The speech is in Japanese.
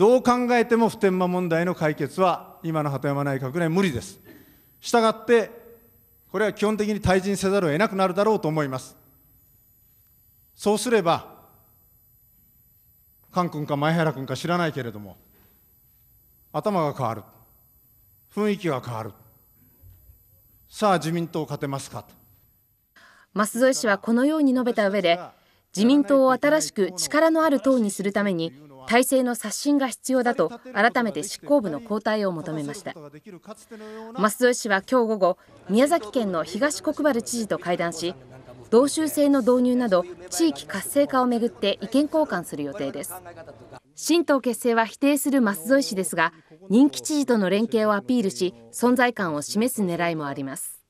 どう考えても普天間問題の解決は今の鳩山内閣で無理です。したがって、これは基本的に退陣せざるを得なくなるだろうと思います。そうすれば、菅君か前原君か知らないけれども、頭が変わる、雰囲気が変わる、さあ自民党勝てますかと。舛添氏はこのように述べた上で、自民党を新しく力のある党にするために、体制の刷新が必要だと改めて執行部の交代を求めました舛添氏は今日午後宮崎県の東国原知事と会談し同州制の導入など地域活性化をめぐって意見交換する予定です新党結成は否定する舛添氏ですが人気知事との連携をアピールし存在感を示す狙いもあります